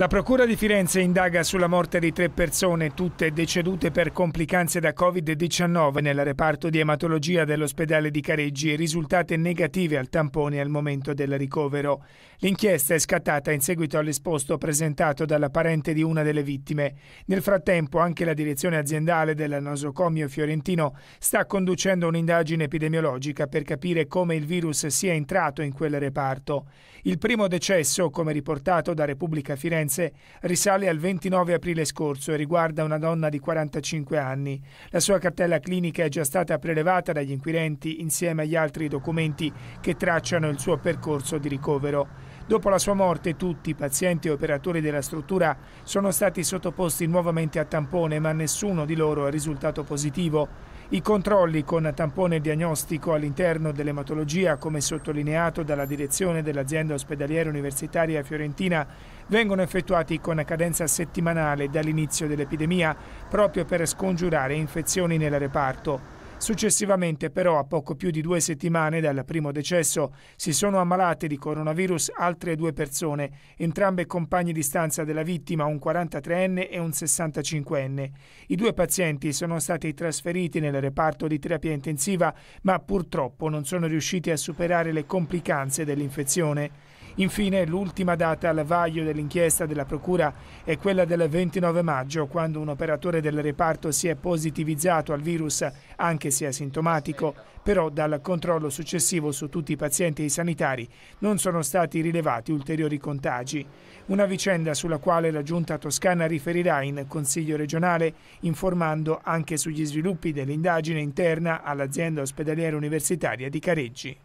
La Procura di Firenze indaga sulla morte di tre persone, tutte decedute per complicanze da Covid-19 nel reparto di ematologia dell'ospedale di Careggi e risultate negative al tampone al momento del ricovero. L'inchiesta è scattata in seguito all'esposto presentato dalla parente di una delle vittime. Nel frattempo anche la direzione aziendale del nosocomio fiorentino sta conducendo un'indagine epidemiologica per capire come il virus sia entrato in quel reparto. Il primo decesso, come riportato da Repubblica Firenze, Firenze risale al 29 aprile scorso e riguarda una donna di 45 anni. La sua cartella clinica è già stata prelevata dagli inquirenti insieme agli altri documenti che tracciano il suo percorso di ricovero. Dopo la sua morte tutti, pazienti e operatori della struttura, sono stati sottoposti nuovamente a tampone, ma nessuno di loro è risultato positivo. I controlli con tampone diagnostico all'interno dell'ematologia, come sottolineato dalla direzione dell'azienda ospedaliera universitaria fiorentina, vengono effettuati con cadenza settimanale dall'inizio dell'epidemia, proprio per scongiurare infezioni nel reparto. Successivamente però a poco più di due settimane dal primo decesso si sono ammalate di coronavirus altre due persone, entrambe compagne di stanza della vittima, un 43enne e un 65enne. I due pazienti sono stati trasferiti nel reparto di terapia intensiva ma purtroppo non sono riusciti a superare le complicanze dell'infezione. Infine, l'ultima data al vaglio dell'inchiesta della Procura è quella del 29 maggio, quando un operatore del reparto si è positivizzato al virus, anche se asintomatico, però dal controllo successivo su tutti i pazienti e i sanitari non sono stati rilevati ulteriori contagi. Una vicenda sulla quale la Giunta toscana riferirà in Consiglio regionale, informando anche sugli sviluppi dell'indagine interna all'azienda ospedaliera universitaria di Careggi.